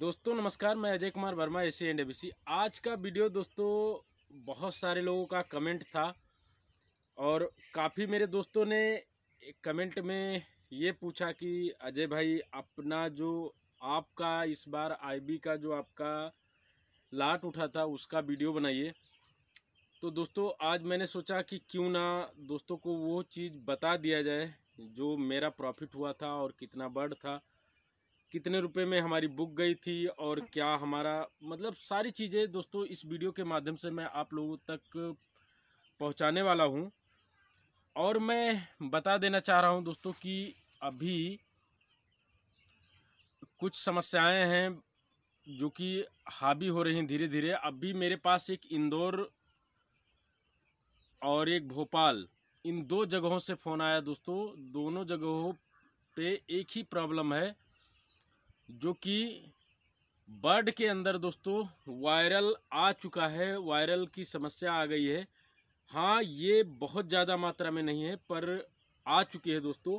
दोस्तों नमस्कार मैं Ajay Kumar Verma A C and A आज का वीडियो दोस्तों बहुत सारे लोगों का कमेंट था और काफ़ी मेरे दोस्तों ने कमेंट में ये पूछा कि अजय भाई अपना जो आपका इस बार आईबी का जो आपका लाट उठा था उसका वीडियो बनाइए तो दोस्तों आज मैंने सोचा कि क्यों ना दोस्तों को वो चीज़ बता दिया जाए जो मेरा प्रॉफिट हुआ था और कितना बर्ड था कितने रुपए में हमारी बुक गई थी और क्या हमारा मतलब सारी चीज़ें दोस्तों इस वीडियो के माध्यम से मैं आप लोगों तक पहुंचाने वाला हूं और मैं बता देना चाह रहा हूं दोस्तों कि अभी कुछ समस्याएं हैं जो कि हावी हो रही हैं धीरे धीरे अभी मेरे पास एक इंदौर और एक भोपाल इन दो जगहों से फ़ोन आया दोस्तों दोनों जगहों पे एक ही प्रॉब्लम है जो कि बर्ड के अंदर दोस्तों वायरल आ चुका है वायरल की समस्या आ गई है हाँ ये बहुत ज़्यादा मात्रा में नहीं है पर आ चुकी है दोस्तों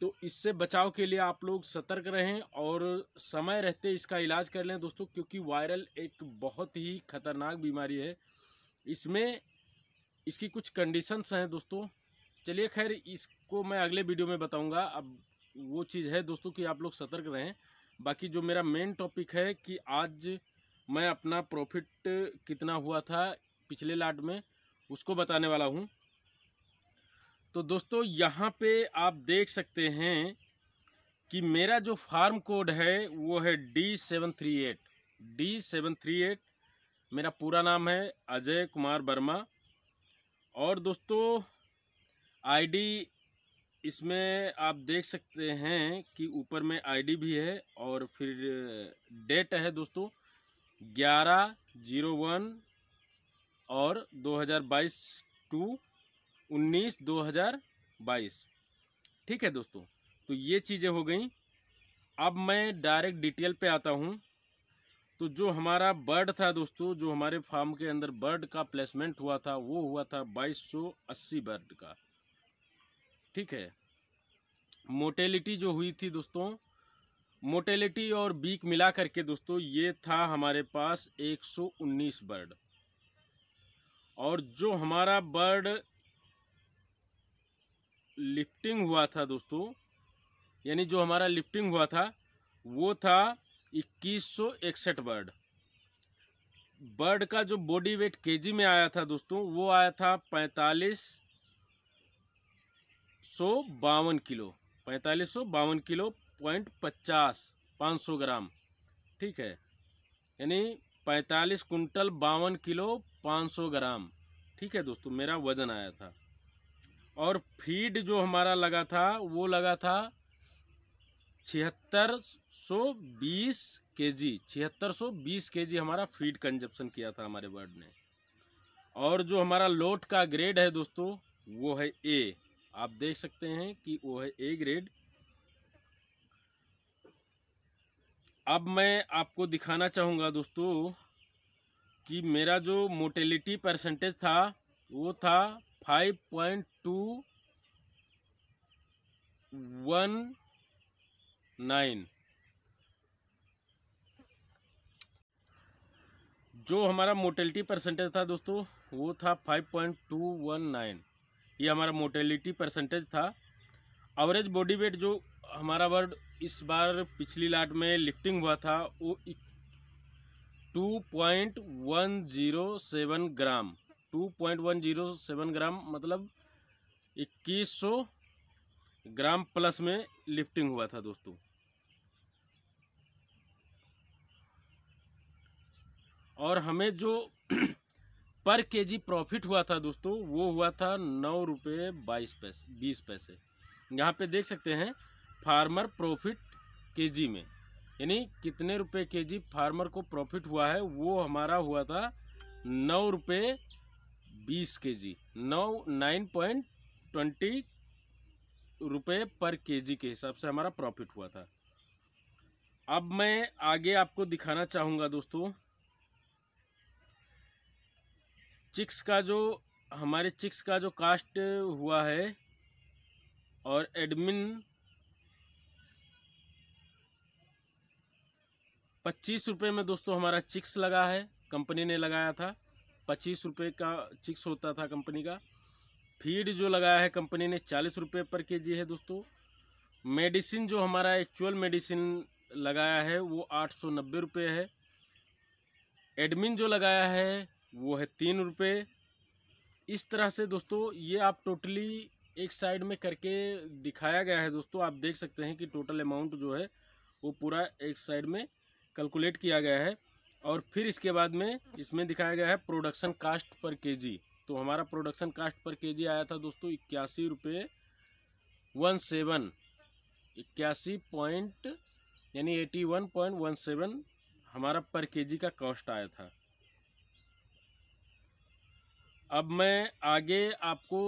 तो इससे बचाव के लिए आप लोग सतर्क रहें और समय रहते इसका इलाज कर लें दोस्तों क्योंकि वायरल एक बहुत ही खतरनाक बीमारी है इसमें इसकी कुछ कंडीशंस हैं दोस्तों चलिए खैर इसको मैं अगले वीडियो में बताऊंगा अब वो चीज़ है दोस्तों कि आप लोग सतर्क रहें बाकी जो मेरा मेन टॉपिक है कि आज मैं अपना प्रॉफिट कितना हुआ था पिछले लाट में उसको बताने वाला हूँ तो दोस्तों यहाँ पे आप देख सकते हैं कि मेरा जो फार्म कोड है वो है D seven three eight D seven three eight मेरा पूरा नाम है अजय कुमार वर्मा और दोस्तों आईडी इसमें आप देख सकते हैं कि ऊपर में आईडी भी है और फिर डेट है दोस्तों ग्यारह जीरो वन और 2022 टू 19 2022 ठीक है दोस्तों तो ये चीज़ें हो गई अब मैं डायरेक्ट डिटेल पे आता हूँ तो जो हमारा बर्ड था दोस्तों जो हमारे फार्म के अंदर बर्ड का प्लेसमेंट हुआ था वो हुआ था 2280 बर्ड का ठीक है मोटेलिटी जो हुई थी दोस्तों मोटेलिटी और बीक मिला करके दोस्तों ये था हमारे पास 119 बर्ड और जो हमारा बर्ड लिफ्टिंग हुआ था दोस्तों यानी जो हमारा लिफ्टिंग हुआ था वो था इक्कीस बर्ड बर्ड का जो बॉडी वेट केजी में आया था दोस्तों वो आया था पैंतालीस सौ बावन किलो पैंतालीस सौ बावन किलो पॉइंट पचास पाँच सौ ग्राम ठीक है यानी पैंतालीस कुंटल बावन किलो पाँच सौ ग्राम ठीक है दोस्तों मेरा वज़न आया था और फीड जो हमारा लगा था वो लगा था छिहत्तर सौ बीस के जी छिहत्तर सौ बीस के जी हमारा फीड कंजप्शन किया था हमारे बर्ड ने और जो हमारा लोट का ग्रेड है दोस्तों वो है ए आप देख सकते हैं कि वो है ए ग्रेड अब मैं आपको दिखाना चाहूँगा दोस्तों कि मेरा जो मोटेलिटी परसेंटेज था वो था five point two one nine जो हमारा मोटेलिटी परसेंटेज था दोस्तों वो था five point two one nine ये हमारा मोटेलिटी परसेंटेज था एवरेज बॉडी वेट जो हमारा वर्ड इस बार पिछली लाट में लिफ्टिंग हुआ था वो two point one zero seven gram two point one zero seven gram मतलब इक्कीस सौ ग्राम प्लस में लिफ्टिंग हुआ था दोस्तों और हमें जो पर केजी प्रॉफिट हुआ था दोस्तों वो हुआ था नौ रुपये बाईस पैसे बीस पैसे यहाँ पे देख सकते हैं फार्मर प्रॉफिट केजी में यानी कितने रुपए केजी फार्मर को प्रॉफिट हुआ है वो हमारा हुआ था नौ रुपये बीस के जी नौ नाइन पॉइंट ट्वेंटी रुपये पर केजी के हिसाब से हमारा प्रॉफिट हुआ था अब मैं आगे आपको दिखाना चाहूँगा दोस्तों चिक्स का जो हमारे चिक्स का जो कास्ट हुआ है और एडमिन पच्चीस रुपये में दोस्तों हमारा चिक्स लगा है कंपनी ने लगाया था पच्चीस रुपये का चिक्स होता था कंपनी का फीड जो लगाया है कंपनी ने चालीस रुपये पर के जी है दोस्तों मेडिसिन जो हमारा एक्चुअल मेडिसिन लगाया है वो आठ सौ नब्बे रुपये है एडमिन जो लगाया है वो है तीन रुपये इस तरह से दोस्तों ये आप टोटली एक साइड में करके दिखाया गया है दोस्तों आप देख सकते हैं कि टोटल अमाउंट जो है वो पूरा एक साइड में कैलकुलेट किया गया है और फिर इसके बाद में इसमें दिखाया गया है प्रोडक्शन कास्ट पर के तो हमारा प्रोडक्शन कास्ट पर के आया था दोस्तों इक्यासी रुपये वन सेवन इक्यासी पॉइंट यानी eighty one point one seven हमारा पर के का कॉस्ट आया था अब मैं आगे आपको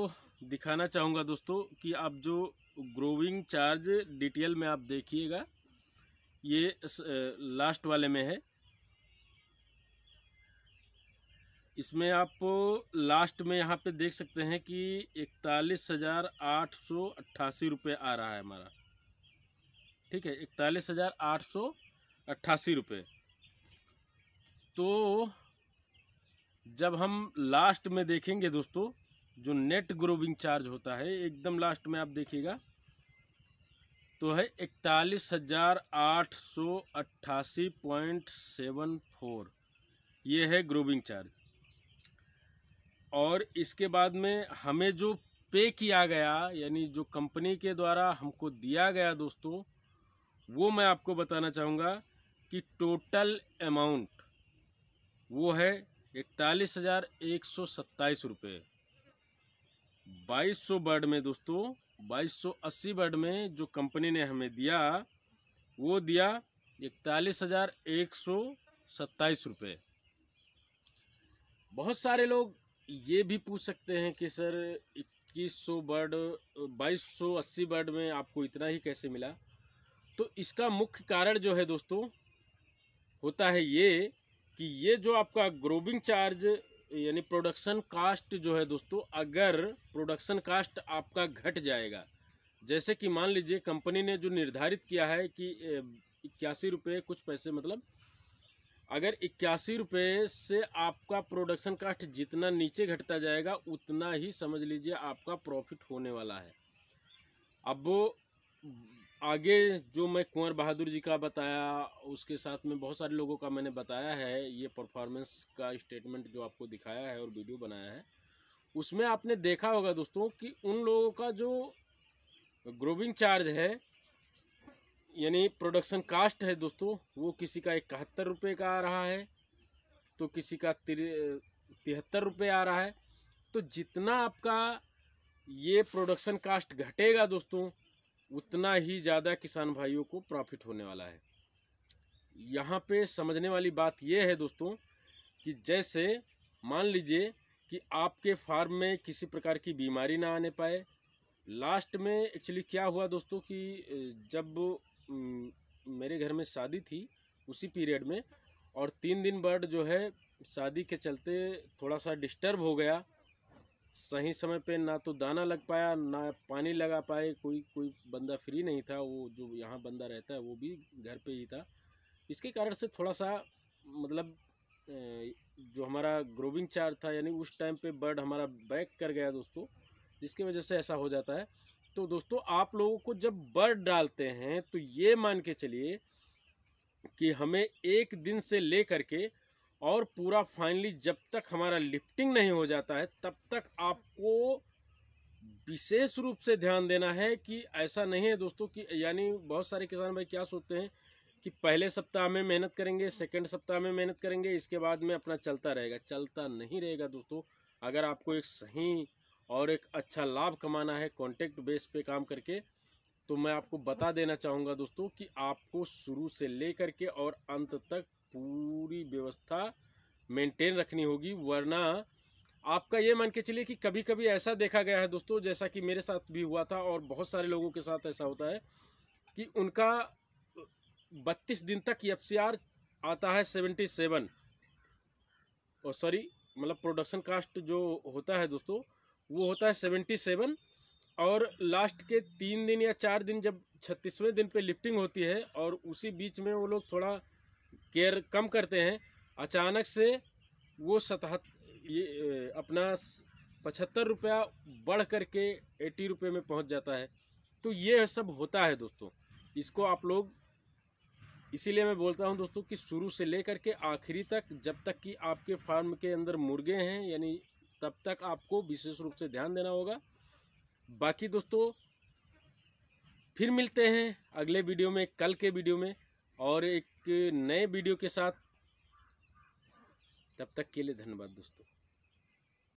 दिखाना चाहूँगा दोस्तों कि आप जो ग्रोविंग चार्ज डिटेल में आप देखिएगा ये लास्ट वाले में है इसमें आप लास्ट में यहाँ पे देख सकते हैं कि इकतालीस हज़ार आठ सौ अट्ठासी रुपये आ रहा है हमारा ठीक है इकतालीस हज़ार आठ सौ अट्ठासी रुपये तो जब हम लास्ट में देखेंगे दोस्तों जो नेट ग्रोविंग चार्ज होता है एकदम लास्ट में आप देखिएगा तो है इकतालीस हज़ार आठ सौ अट्ठासी पॉइंट सेवन फोर ये है ग्रोविंग चार्ज और इसके बाद में हमें जो पे किया गया यानी जो कंपनी के द्वारा हमको दिया गया दोस्तों वो मैं आपको बताना चाहूँगा कि टोटल अमाउंट वो है इकतालीस हज़ार एक सौ सत्ताईस रुपये बाईस सौ बर्ड में दोस्तों बाईस सौ अस्सी बर्ड में जो कंपनी ने हमें दिया वो दिया इकतालीस हज़ार एक सौ सत्ताईस रुपये बहुत सारे लोग ये भी पूछ सकते हैं कि सर इक्कीस सौ बर्ड बाईस सौ अस्सी बर्ड में आपको इतना ही कैसे मिला तो इसका मुख्य कारण जो है दोस्तों होता है ये कि ये जो आपका ग्रोबिंग चार्ज यानी प्रोडक्शन कास्ट जो है दोस्तों अगर प्रोडक्शन कास्ट आपका घट जाएगा जैसे कि मान लीजिए कंपनी ने जो निर्धारित किया है कि इक्यासी रुपये कुछ पैसे मतलब अगर इक्यासी रुपये से आपका प्रोडक्शन कास्ट जितना नीचे घटता जाएगा उतना ही समझ लीजिए आपका प्रॉफिट होने वाला है अब आगे जो मैं कुंवर बहादुर जी का बताया उसके साथ में बहुत सारे लोगों का मैंने बताया है ये परफॉर्मेंस का स्टेटमेंट जो आपको दिखाया है और वीडियो बनाया है उसमें आपने देखा होगा दोस्तों कि उन लोगों का जो ग्रोविंग चार्ज है यानी प्रोडक्शन कास्ट है दोस्तों वो किसी का इकहत्तर रुपये का आ रहा है तो किसी का तिहत्तर रुपये आ रहा है तो जितना आपका ये प्रोडक्शन कास्ट घटेगा दोस्तों उतना ही ज़्यादा किसान भाइयों को प्रॉफिट होने वाला है यहाँ पे समझने वाली बात यह है दोस्तों कि जैसे मान लीजिए कि आपके फार्म में किसी प्रकार की बीमारी ना आने पाए लास्ट में एक्चुअली क्या हुआ दोस्तों कि जब मेरे घर में शादी थी उसी पीरियड में और तीन दिन बर्ड जो है शादी के चलते थोड़ा सा डिस्टर्ब हो गया सही समय पे ना तो दाना लग पाया ना पानी लगा पाए कोई कोई बंदा फ्री नहीं था वो जो यहाँ बंदा रहता है वो भी घर पे ही था इसके कारण से थोड़ा सा मतलब जो हमारा ग्रोविंग चार्ज था यानी उस टाइम पे बर्ड हमारा बैक कर गया दोस्तों जिसकी वजह से ऐसा हो जाता है तो दोस्तों आप लोगों को जब बर्ड डालते हैं तो ये मान के चलिए कि हमें एक दिन से ले करके और पूरा फाइनली जब तक हमारा लिफ्टिंग नहीं हो जाता है तब तक आपको विशेष रूप से ध्यान देना है कि ऐसा नहीं है दोस्तों कि यानी बहुत सारे किसान भाई क्या सोचते हैं कि पहले सप्ताह में मेहनत करेंगे सेकंड सप्ताह में मेहनत करेंगे इसके बाद में अपना चलता रहेगा चलता नहीं रहेगा दोस्तों अगर आपको एक सही और एक अच्छा लाभ कमाना है कॉन्टेक्ट बेस पे काम करके तो मैं आपको बता देना चाहूँगा दोस्तों कि आपको शुरू से ले करके और अंत तक पूरी व्यवस्था मेंटेन रखनी होगी वरना आपका ये मान के चलिए कि कभी कभी ऐसा देखा गया है दोस्तों जैसा कि मेरे साथ भी हुआ था और बहुत सारे लोगों के साथ ऐसा होता है कि उनका बत्तीस दिन तक एफ e आता है सेवेंटी सेवन और सॉरी मतलब प्रोडक्शन कास्ट जो होता है दोस्तों वो होता है सेवेंटी सेवन और लास्ट के तीन दिन या चार दिन जब छत्तीसवें दिन पे लिफ्टिंग होती है और उसी बीच में वो लोग थोड़ा केयर कम करते हैं अचानक से वो सतहत ये अपना पचहत्तर रुपया बढ़ करके एट्टी रुपये में पहुंच जाता है तो ये सब होता है दोस्तों इसको आप लोग इसीलिए मैं बोलता हूं दोस्तों कि शुरू से लेकर के आखिरी तक जब तक कि आपके फार्म के अंदर मुर्गे हैं यानी तब तक आपको विशेष रूप से ध्यान देना होगा बाकी दोस्तों फिर मिलते हैं अगले वीडियो में कल के वीडियो में और एक नए वीडियो के साथ तब तक के लिए धन्यवाद दोस्तों